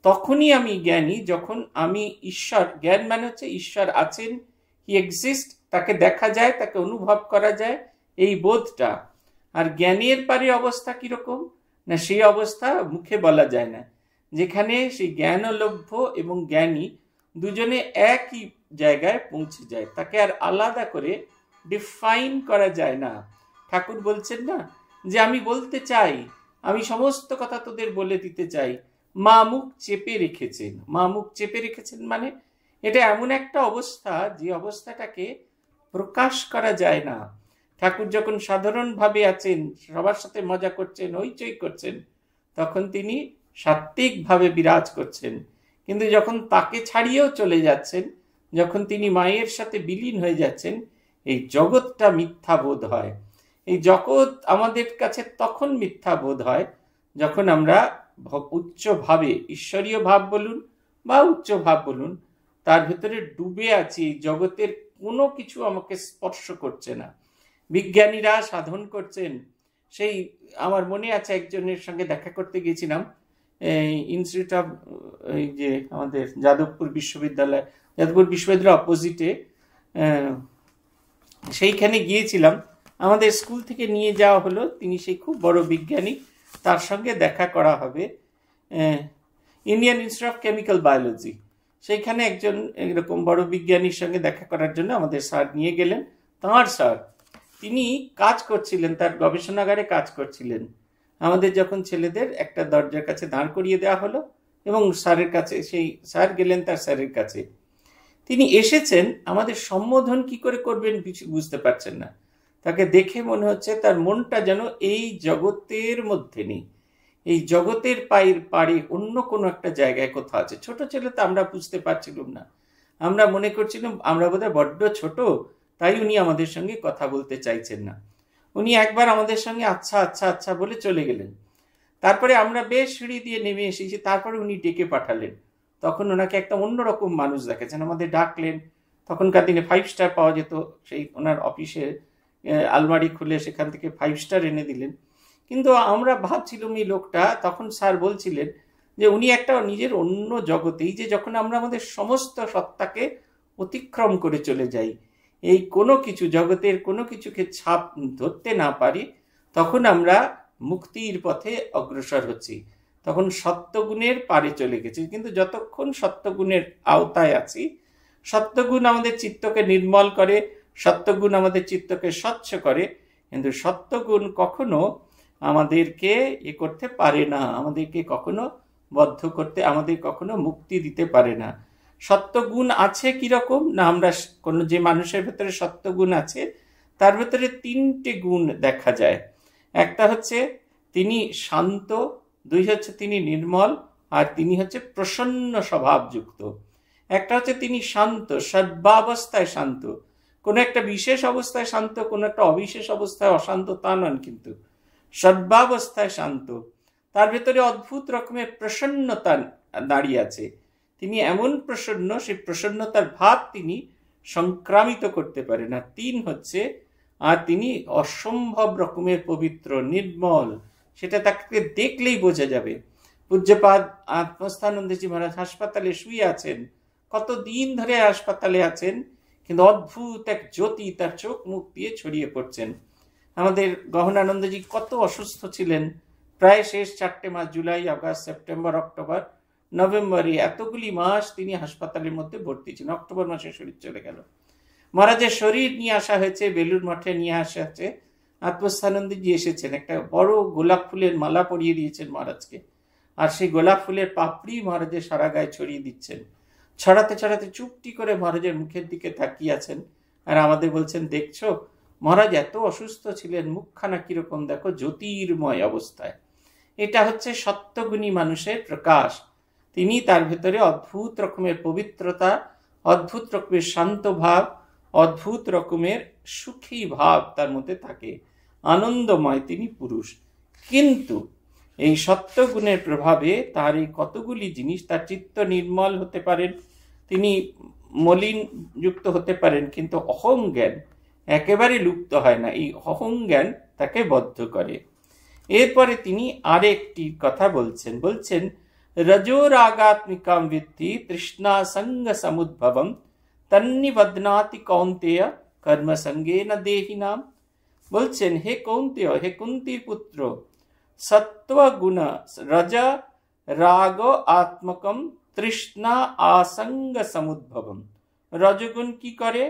Speaker 1: তখনই আমি জ্ঞানী যখন আমি ঈশ্বর জ্ঞান মানে হচ্ছে ঈশ্বর আছেন হি এক্সিস্ট তাকে দেখা যায় তাকে অনুভব করা যায় এই বোধটা আর জ্ঞানীর পারে অবস্থা কীরকম না সেই অবস্থা মুখে বলা যায় না যেখানে সেই জ্ঞানলভ্য এবং জ্ঞানী দুজনে একই জায়গায় পৌঁছে যায় তাকে আর আলাদা করে ডিফাইন করা যায় না ঠাকুর বলছেন না যে আমি বলতে চাই আমি সমস্ত কথা তোদের বলে দিতে চাই মা মুখ চেপে রেখেছেন মা মুখ চেপে রেখেছেন মানে এটা এমন একটা অবস্থা যে অবস্থাটাকে প্রকাশ করা যায় না ঠাকুর যখন সাধারণভাবে আছেন সবার সাথে মজা করছেন হইচই করছেন তখন তিনি সাত্ত্বিকভাবে বিরাজ করছেন কিন্তু যখন তাকে ছাড়িয়েও চলে যাচ্ছেন যখন তিনি মায়ের সাথে বিলীন হয়ে যাচ্ছেন এই জগৎটা মিথ্যা বোধ হয় এই জগৎ আমাদের কাছে তখন মিথ্যা বোধ হয় যখন আমরা উচ্চভাবে ঈশ্বরীয় ভাব বলুন বা উচ্চ ভাব বলুন তার ভেতরে ডুবে আছি জগতের কোনো কিছু আমাকে স্পর্শ করছে না বিজ্ঞানীরা সাধন করছেন সেই আমার মনে আছে একজনের সঙ্গে দেখা করতে গিয়েছিলাম ইনস্টিটিউট অফ এই যে আমাদের যাদবপুর বিশ্ববিদ্যালয় যাদবপুর বিশ্ববিদ্যালয়ের অপোজিটে সেইখানে গিয়েছিলাম আমাদের স্কুল থেকে নিয়ে যাওয়া হলো তিনি সেই খুব বড় বিজ্ঞানী তার সঙ্গে দেখা করা হবে Indian institute of chemical biology সেইখানে একজন এরকম বড় বিজ্ঞানীর সঙ্গে দেখা করার জন্য আমাদের স্যার নিয়ে গেলেন তাঁর স্যার তিনি কাজ করছিলেন তার গবেষণাগারে কাজ করছিলেন আমাদের যখন ছেলেদের একটা দরজার কাছে দাঁড় করিয়ে দেওয়া হলো এবং স্যারের কাছে সেই স্যার গেলেন তার স্যারের কাছে তিনি এসেছেন আমাদের সম্বোধন কি করে করবেন বুঝতে পারছেন না তাকে দেখে মনে হচ্ছে তার মনটা যেন এই জগতের মধ্যে নেই এই জগতের পায়ের পাড়ে অন্য কোনো একটা জায়গায় কোথাও আছে ছোট ছেলে তো আমরা বুঝতে পারছিলাম না আমরা মনে করছিলাম আমরা বোধহয় বড্ড ছোট তাই উনি আমাদের সঙ্গে কথা বলতে চাইছেন না উনি একবার আমাদের সঙ্গে আচ্ছা আচ্ছা আচ্ছা বলে চলে গেলেন তারপরে আমরা বেশ সিঁড়ি দিয়ে নেমে এসেছি তারপরে উনি ডেকে পাঠালেন তখন ওনাকে একটা অন্যরকম মানুষ দেখাচ্ছেন আমাদের ডাকলেন তখনকার দিনে ফাইভ স্টার পাওয়া যেত সেই ওনার অফিসে আলমারি খুলে সেখান থেকে ফাইভ স্টার এনে দিলেন কিন্তু আমরা ভাবছিলাম এই লোকটা তখন স্যার বলছিলেন যে উনি একটা নিজের অন্য জগতেই যে যখন আমরা আমাদের সমস্ত সত্তাকে অতিক্রম করে চলে যাই এই কোনো কিছু জগতের কোনো কিছুকে ছাপ ধরতে না পারি তখন আমরা মুক্তির পথে অগ্রসর হচ্ছি তখন সত্যগুণের পারে চলে গেছি কিন্তু যতক্ষণ সত্যগুণের আওতায় আছি সত্যগুণ আমাদের চিত্তকে নির্মল করে সত্যগুণ আমাদের চিত্তকে স্বচ্ছ করে কিন্তু সত্যগুণ কখনো আমাদেরকে এ করতে পারে না আমাদেরকে কখনো বদ্ধ করতে আমাদের কখনো মুক্তি দিতে পারে না সত্যগুণ আছে কিরকম না আমরা কোনো যে মানুষের ভেতরে সত্যগুণ আছে তার ভেতরে তিনটে গুণ দেখা যায় একটা হচ্ছে তিনি শান্ত দুই হচ্ছে তিনি নির্মল আর তিনি হচ্ছে প্রসন্ন স্বভাবযুক্ত একটা হচ্ছে তিনি শান্ত সর্বাবস্থায় শান্ত কোনো একটা বিশেষ অবস্থায় শান্ত কোনো একটা অবিশেষ অবস্থায় অশান্ত তা নন কিন্তু সর্বাবস্থায় শান্ত তার ভেতরে অদ্ভুত রকমের প্রসন্নতা দাঁড়িয়ে আছে তিনি এমন প্রসন্ন সেই প্রসন্নতার ভাব তিনি সংক্রামিত করতে পারেন আর তিন হচ্ছে আর তিনি অসম্ভব রকমের পবিত্র নির্মল সেটা তাকে দেখলেই বোঝা যাবে পূজ্যপাদ আত্মস্থানন্দজি মহারাজ হাসপাতালে শুয়ে আছেন কত দিন ধরে হাসপাতালে আছেন কিন্তু অদ্ভুত এক জ্যোতি তার চোখ মুখ দিয়ে ছড়িয়ে পড়ছেন আমাদের গহনানন্দজি কত অসুস্থ ছিলেন প্রায় শেষ চারটে মাস জুলাই আগস্ট সেপ্টেম্বর অক্টোবর নভেম্বরে এতগুলি মাস তিনি হাসপাতালের মধ্যে ভর্তি ছিলেন অক্টোবর মাসে শরীর চলে গেল মহারাজের শরীর নিয়ে আসা হয়েছে বেলুর মঠে নিয়ে আসা হচ্ছে আত্মস্থানন্দজি এসেছেন একটা বড় গোলাপ ফুলের মালা পরিয়ে দিয়েছেন মহারাজকে আর সেই গোলাপ ফুলের পাপড়ি মহারাজের সারা গায়ে ছড়িয়ে দিচ্ছেন ছড়াতে ছড়াতে চুপটি করে মহারাজের মুখের দিকে তাকিয়ে আছেন আর আমাদের বলছেন দেখছো মহারাজ এত অসুস্থ ছিলেন মুখখানা কিরকম দেখো জ্যোতির্ময় অবস্থায় এটা হচ্ছে সত্যগুণী মানুষের প্রকাশ তিনি তার ভেতরে অদ্ভুত রকমের পবিত্রতা অদ্ভুত রকমের শান্ত ভাব অদ্ভুত রকমের সুখী ভাব তার মধ্যে থাকে আনন্দময় তিনি পুরুষ কিন্তু এই সত্যগুণের প্রভাবে তার এই কতগুলি জিনিস তার চিত্ত নির্মল হতে পারেন তিনি মলিন যুক্ত হতে পারেন কিন্তু অহং জ্ঞান একেবারে লুপ্ত হয় না এই অহং জ্ঞান তাকে বদ্ধ করে এরপরে তিনি আরেকটি কথা বলছেন বলছেন রজোরাগাত্মিকাম বৃত্তি তৃষ্ণা সঙ্গ সমুদ্ভবম তন্নি বদনাতি কৌন্তেয় কর্মসঙ্গে না দেহি নাম বলছেন হে কৌন্তেয় হে কুন্তির পুত্র সত্ত্ব গুণ রজ রাগ আত্মকম তৃষ্ণা আসঙ্গ সমুদ্ভবম রজগুণ কি করে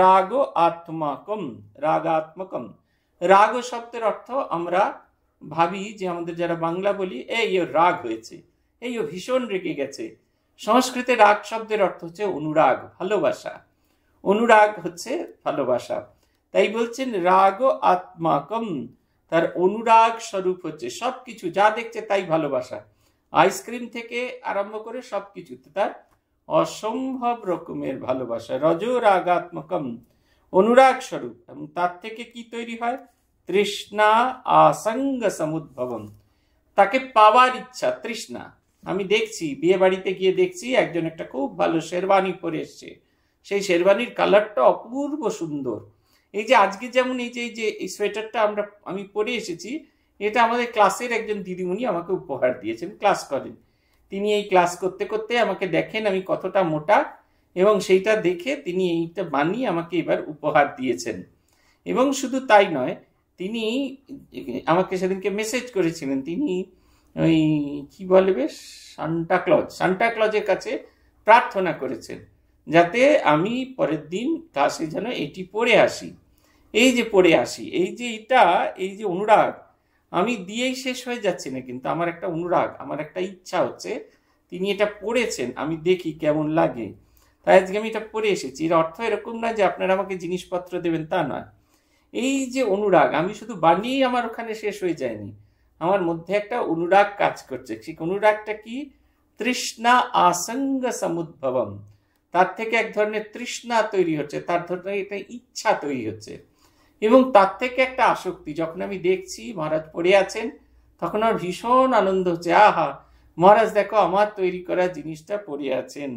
Speaker 1: রাগ আত্মাকম রাগাত্মকম রাগ শব্দের অর্থ আমরা ভাবি যে আমাদের যারা বাংলা বলি এই ও রাগ হয়েছে এই ও ভীষণ রেগে গেছে সংস্কৃতে রাগ শব্দের অর্থ হচ্ছে অনুরাগ ভালোবাসা অনুরাগ হচ্ছে ভালোবাসা তাই বলছেন রাগ আত্মাকম তার অনুরাগ স্বরূপ হচ্ছে সবকিছু যা দেখছে তাই ভালোবাসা আইসক্রিম থেকে আরম্ভ করে সব কিছুতে তার অসম্ভব রকমের ভালোবাসা রাগাত্মকম অনুরাগ স্বরূপ এবং তার থেকে কি তৈরি হয় তৃষ্ণা আসঙ্গ সমুদ্ভবন তাকে পাওয়ার ইচ্ছা তৃষ্ণা আমি দেখছি বিয়ে বাড়িতে গিয়ে দেখছি একজন একটা খুব ভালো শেরবানি পরে এসছে সেই শেরবানির কালারটা অপূর্ব সুন্দর এই যে আজকে যেমন এই যে এই যে এই সোয়েটারটা আমরা আমি পরে এসেছি এটা আমাদের ক্লাসের একজন দিদিমণি আমাকে উপহার দিয়েছেন ক্লাস করেন তিনি এই ক্লাস করতে করতে আমাকে দেখেন আমি কতটা মোটা এবং সেইটা দেখে তিনি এইটা বানিয়ে আমাকে এবার উপহার দিয়েছেন এবং শুধু তাই নয় তিনি আমাকে সেদিনকে মেসেজ করেছিলেন তিনি ওই কি বলে বেশ সান্টাক্লজ সান্টাক্লজের কাছে প্রার্থনা করেছেন যাতে আমি পরের দিন ক্লাসে যেন এটি পড়ে আসি এই যে পড়ে আসি এই যে এটা এই যে অনুরাগ আমি দিয়েই শেষ হয়ে যাচ্ছি না কিন্তু আমার একটা অনুরাগ আমার একটা ইচ্ছা হচ্ছে তিনি এটা পড়েছেন আমি দেখি কেমন লাগে তাই আজকে আমি এটা পড়ে এসেছি এর অর্থ এরকম না যে আপনারা আমাকে জিনিসপত্র দেবেন তা নয় এই যে অনুরাগ আমি শুধু বানিয়েই আমার ওখানে শেষ হয়ে যায়নি আমার মধ্যে একটা অনুরাগ কাজ করছে সেই অনুরাগটা কি তৃষ্ণা আসঙ্গ সমুদ্ভবম তার থেকে এক ধরনের তৃষ্ণা তৈরি হচ্ছে তার ধরনের একটা ইচ্ছা তৈরি হচ্ছে এবং তার থেকে একটা আসক্তি যখন আমি দেখছি মহারাজ পড়ে আছেন তখন আমার ভীষণ আনন্দ হচ্ছে আহা মহারাজ দেখো আমার তৈরি করা জিনিসটা পড়ে আছেন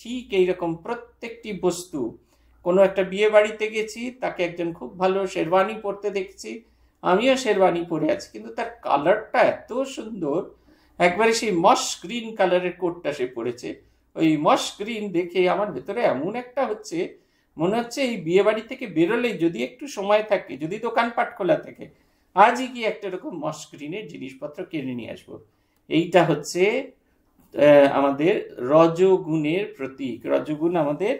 Speaker 1: ঠিক এইরকম প্রত্যেকটি বস্তু কোনো একটা বিয়ে বাড়িতে গেছি তাকে একজন খুব ভালো শেরবানি পরতে দেখছি আমিও শেরওয়ানি পরে আছি কিন্তু তার কালারটা এত সুন্দর একবারে সেই মস গ্রিন কালারের কোটটা সে পরেছে ওই মস গ্রিন দেখে আমার ভেতরে এমন একটা হচ্ছে মনে হচ্ছে এই বিয়ে বাড়ি থেকে বেরোলেই যদি একটু সময় থাকে যদি দোকানপাট খোলা থাকে আজই কি একটা রকম মস্ক্রিনের জিনিসপত্র কিনে নিয়ে আসবো এইটা হচ্ছে আমাদের রজগুণের প্রতীক রজগুণ আমাদের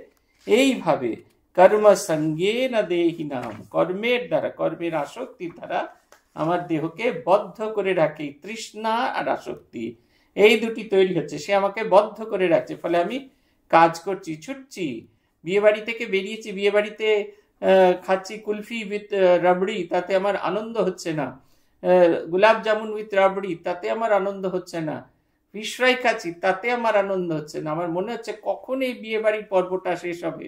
Speaker 1: এইভাবে কর্ম সঙ্গে না দেহি নাম কর্মের দ্বারা কর্মের আসক্তি দ্বারা আমার দেহকে বদ্ধ করে রাখে তৃষ্ণা আর আসক্তি এই দুটি তৈরি হচ্ছে সে আমাকে বদ্ধ করে রাখছে ফলে আমি কাজ করছি ছুটছি বিয়েবাড়ি থেকে বেরিয়েছি বিয়েবাড়িতে খাচ্ছি কুলফি উইথ রাবড়ি তাতে আমার আনন্দ হচ্ছে না গুলাব জামুন উইথ রাবড়ি তাতে আমার আনন্দ হচ্ছে না মিশ্রাই খাচ্ছি তাতে আমার আনন্দ হচ্ছে না আমার মনে হচ্ছে কখন এই বিয়েবাড়ির পর্বটা শেষ হবে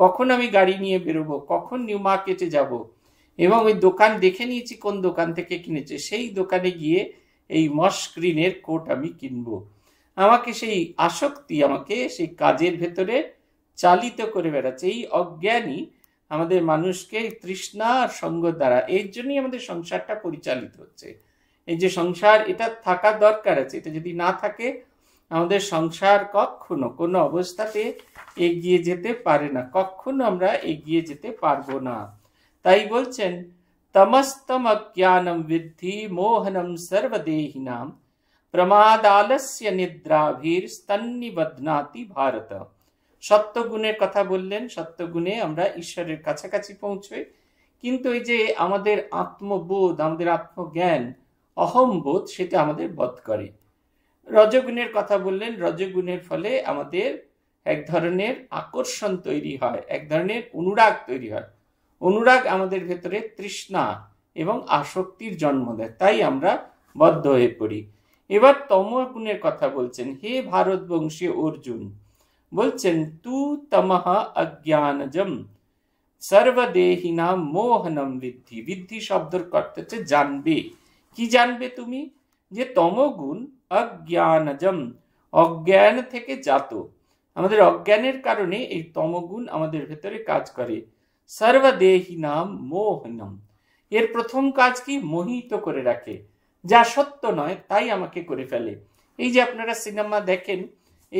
Speaker 1: কখন আমি গাড়ি নিয়ে বেরোবো কখন নিউ মার্কেটে যাব এবং ওই দোকান দেখে নিয়েছি কোন দোকান থেকে কিনেছে সেই দোকানে গিয়ে এই মসক্রিনের কোট আমি কিনবো আমাকে সেই আসক্তি আমাকে সেই কাজের ভেতরে চালিত করে বেড়াচ্ছে এই অজ্ঞানই আমাদের মানুষকে তৃষ্ণা আর সঙ্গ দ্বারা এর জন্যই আমাদের সংসারটা পরিচালিত হচ্ছে এই যে সংসার এটা থাকা দরকার আছে এটা যদি না থাকে আমাদের সংসার কখনো কোনো অবস্থাতে এগিয়ে যেতে পারে না কখনো আমরা এগিয়ে যেতে পারবো না তাই বলছেন তমস্তম জ্ঞানম বৃদ্ধি মোহনম সর্বদেহিনাম প্রমাদালস্য নিদ্রাভীর বদনাতি ভারত সত্যগুণের কথা বললেন সত্যগুণে আমরা ঈশ্বরের কাছাকাছি পৌঁছই কিন্তু এই যে আমাদের আত্মবোধ আমাদের আত্মজ্ঞান অহমবোধ সেটা আমাদের বধ করে রজগুণের কথা বললেন রজগুণের ফলে আমাদের এক ধরনের আকর্ষণ তৈরি হয় এক ধরনের অনুরাগ তৈরি হয় অনুরাগ আমাদের ভেতরে তৃষ্ণা এবং আসক্তির জন্ম দেয় তাই আমরা বদ্ধ হয়ে পড়ি এবার তমগুণের কথা বলছেন হে ভারতবংশী অর্জুন বলছেন তু তমহ অজ্ঞানজম সর্বদেহিনা মোহনম বৃদ্ধি বৃদ্ধি শব্দর করতে হচ্ছে জানবে কি জানবে তুমি যে তমগুণ অজ্ঞানজম অজ্ঞান থেকে জাত আমাদের অজ্ঞানের কারণে এই তমগুণ আমাদের ভেতরে কাজ করে সর্বদেহিনাম মোহনম এর প্রথম কাজ কি মোহিত করে রাখে যা সত্য নয় তাই আমাকে করে ফেলে এই যে আপনারা সিনেমা দেখেন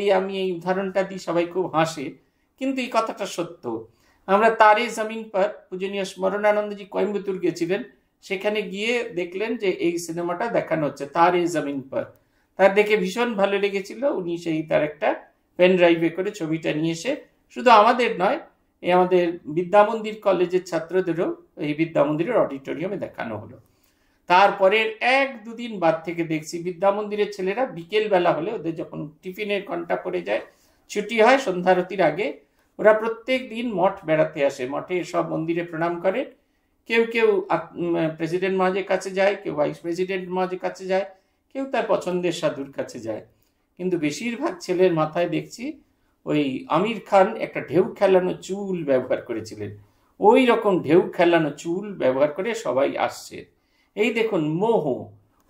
Speaker 1: এই আমি এই উদাহরণটা দিই সবাই খুব হাসে কিন্তু এই কথাটা সত্য আমরা তারে জমিন পর পূজনীয় স্মরণানন্দজি কোয়েম্বতুর গেছিলেন সেখানে গিয়ে দেখলেন যে এই সিনেমাটা দেখানো হচ্ছে তারে জমিন পর তার দেখে ভীষণ ভালো লেগেছিল উনি সেই তার একটা পেন ড্রাইভে করে ছবিটা নিয়ে এসে শুধু আমাদের নয় এই আমাদের বিদ্যামন্দির কলেজের ছাত্রদেরও এই বিদ্যামন্দিরের অডিটোরিয়ামে দেখানো হলো তারপরের এক দুদিন বাদ থেকে দেখছি বিদ্যা মন্দিরের ছেলেরা বিকেলবেলা হলে ওদের যখন টিফিনের ঘন্টা পড়ে যায় ছুটি হয় সন্ধ্যারতির আগে ওরা প্রত্যেক দিন মঠ বেড়াতে আসে মঠে সব মন্দিরে প্রণাম করে কেউ কেউ প্রেসিডেন্ট মহাজের কাছে যায় কেউ ভাইস প্রেসিডেন্ট মহাজের কাছে যায় কেউ তার পছন্দের সাধুর কাছে যায় কিন্তু বেশিরভাগ ছেলের মাথায় দেখছি ওই আমির খান একটা ঢেউ খেলানো চুল ব্যবহার করেছিলেন ওই রকম ঢেউ খেলানো চুল ব্যবহার করে সবাই আসছে এই দেখুন মোহ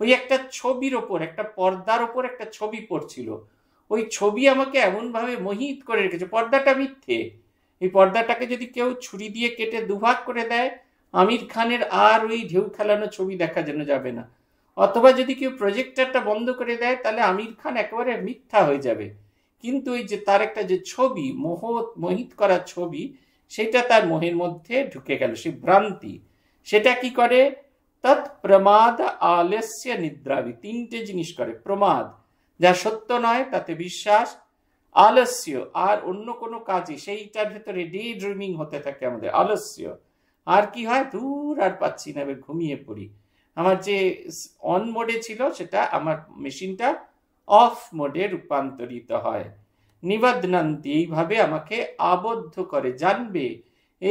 Speaker 1: ওই একটা ছবির ওপর একটা পর্দার ওপর একটা ছবি পড়ছিল ওই ছবি আমাকে এমনভাবে মোহিত করে রেখেছে পর্দাটা মিথ্যে এই পর্দাটাকে যদি কেউ ছুরি দিয়ে কেটে দুভাগ করে দেয় আমির খানের আর ওই ঢেউ খেলানো ছবি দেখা যেন যাবে না অথবা যদি কেউ প্রজেক্টরটা বন্ধ করে দেয় তাহলে আমির খান একেবারে মিথ্যা হয়ে যাবে কিন্তু ওই যে তার একটা যে ছবি মোহ মোহিত করা ছবি সেটা তার মোহের মধ্যে ঢুকে গেল সেই ভ্রান্তি সেটা কি করে তৎপ্রমাদ আলস্য নিদ্রাবি তিনটে জিনিস করে প্রমাদ যা সত্য নয় তাতে বিশ্বাস আলস্য আর অন্য কোনো কাজে সেইটার ভেতরে ডে ড্রিমিং হতে থাকে আমাদের আলস্য আর কি হয় দূর আর পাচ্ছি না আমি ঘুমিয়ে পড়ি আমার যে অন মোডে ছিল সেটা আমার মেশিনটা অফ মোডে রূপান্তরিত হয় নিবাদনান্তি এইভাবে আমাকে আবদ্ধ করে জানবে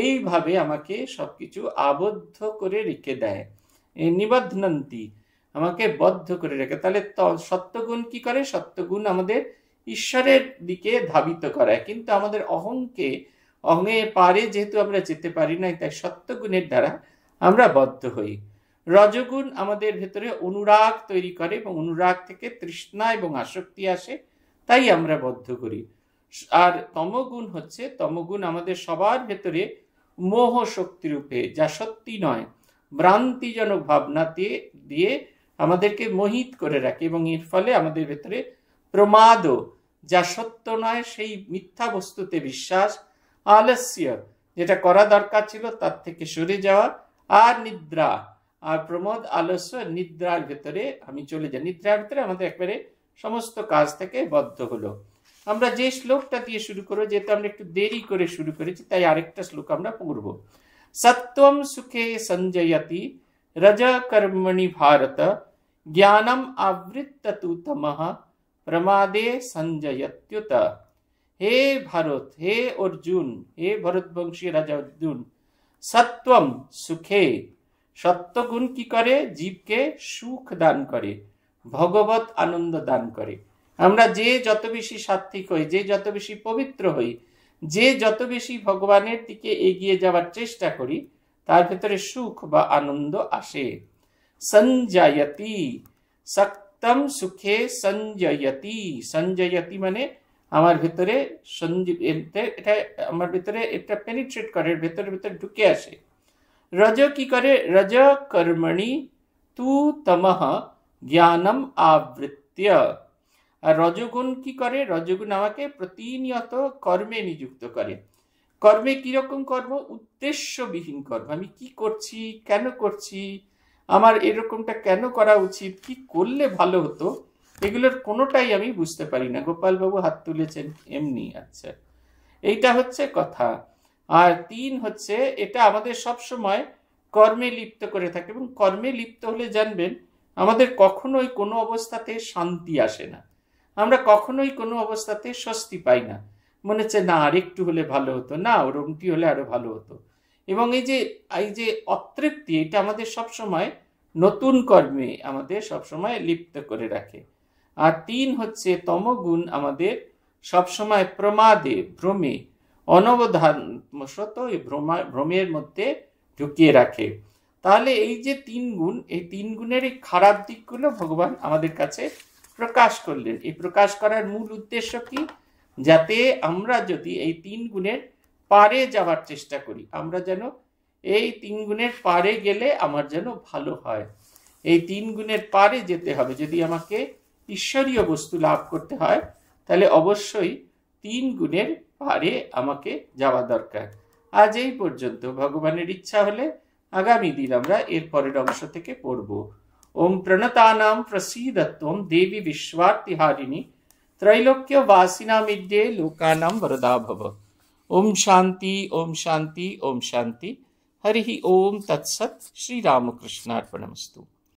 Speaker 1: এইভাবে আমাকে সবকিছু আবদ্ধ করে রেখে দেয় নিবদ্ধনন্তি আমাকে বদ্ধ করে রাখে তাহলে সত্যগুণ কি করে সত্যগুণ আমাদের ঈশ্বরের দিকে ধাবিত করায় কিন্তু আমাদের অহংকে অহংয়ে পারে যেহেতু আমরা যেতে পারি না তাই সত্যগুণের দ্বারা আমরা বদ্ধ হই রজগুণ আমাদের ভেতরে অনুরাগ তৈরি করে এবং অনুরাগ থেকে তৃষ্ণা এবং আসক্তি আসে তাই আমরা বদ্ধ করি আর তমগুণ হচ্ছে তমগুণ আমাদের সবার ভেতরে মোহ শক্তিরূপে যা সত্যি নয় ভ্রান্তিজনক ভাবনাতে দিয়ে আমাদেরকে মোহিত করে রাখে এবং এর ফলে আমাদের ভেতরে প্রমাদও যা সত্য নয় সেই মিথ্যা বস্তুতে বিশ্বাস আলস্য যেটা করা দরকার ছিল তার থেকে সরে যাওয়া আর নিদ্রা আর প্রমোদ আলস্য নিদ্রার ভেতরে আমি চলে যাই নিদ্রার ভেতরে আমাদের একবারে সমস্ত কাজ থেকে বদ্ধ হলো আমরা যে শ্লোকটা দিয়ে শুরু করবো যেহেতু আমরা একটু দেরি করে শুরু করেছি তাই আরেকটা শ্লোক আমরা পড়বো सत्वम सुखे संजयति रज कर्मणि भारत ज्ञानम आवृत्त तु तमः প্রমাদে সঞ্জয়ত্যুত হে ভারত হে অর্জুন হে ভরতবংশী রাজা অর্জুন সত্বম সুখে সত্যগুণ কি করে জীবকে সুখ দান করে ভগবত আনন্দ দান করে আমরা যে যত বেশি সাত্বিক হই যে যত বেশি পবিত্র হই যে যত বেশি ভগবানের দিকে এগিয়ে যাওয়ার চেষ্টা করি তার ভেতরে সুখ বা আনন্দ আসে সঞ্জয়তি সক্তম সুখে সঞ্জয়তি সঞ্জয়তি মানে আমার ভেতরে এটা আমার ভেতরে এটা পেনিট্রেট করে ভেতরে ভেতরে ঢুকে আসে রজ কি করে রজ কর্মণি তু তমহ জ্ঞানম আবৃত্য আর রজগুণ কি করে রজগুণ আমাকে প্রতিনিয়ত কর্মে নিযুক্ত করে কর্মে কীরকম কর্ম উদ্দেশ্যবিহীন কর্ম আমি কি করছি কেন করছি আমার এরকমটা কেন করা উচিত কি করলে ভালো হতো এগুলোর কোনোটাই আমি বুঝতে পারি না গোপালবাবু হাত তুলেছেন এমনি আচ্ছা এইটা হচ্ছে কথা আর তিন হচ্ছে এটা আমাদের সব সময় কর্মে লিপ্ত করে থাকে এবং কর্মে লিপ্ত হলে জানবেন আমাদের কখনোই কোনো অবস্থাতে শান্তি আসে না আমরা কখনোই কোনো অবস্থাতে স্বস্তি পাই না মনে হচ্ছে না আর একটু হলে ভালো হতো না ওরমটি হলে আরো ভালো হতো এবং এই যে এই যে অতৃপ্তি এটা আমাদের সবসময় নতুন কর্মে আমাদের সবসময় লিপ্ত করে রাখে আর তিন হচ্ছে তমগুণ আমাদের সবসময় প্রমাদে ভ্রমে অনবধানশত এই ভ্রমা ভ্রমের মধ্যে ঢুকিয়ে রাখে তাহলে এই যে তিন গুণ এই তিন গুণের এই খারাপ দিকগুলো ভগবান আমাদের কাছে প্রকাশ করলেন এই প্রকাশ করার মূল উদ্দেশ্য কি যাতে আমরা যদি এই তিন গুণের পারে যাওয়ার চেষ্টা করি আমরা যেন এই তিন গুণের পারে গেলে আমার যেন ভালো হয় এই তিন গুণের পারে যেতে হবে যদি আমাকে ঈশ্বরীয় বস্তু লাভ করতে হয় তাহলে অবশ্যই তিন গুণের পারে আমাকে যাওয়া দরকার আজ এই পর্যন্ত ভগবানের ইচ্ছা হলে আগামী দিন আমরা এর পরের অংশ থেকে পড়বো ओम प्रणता प्रसीदत्वम देवी विश्वार्तिहारिणी त्रैलोक्य वासिना मिद्ये लोकानाम वरदा भव ओम शांति ओम शांति ओम शांति हरि ओम तत्सत श्री रामकृष्णार्पणमस्तु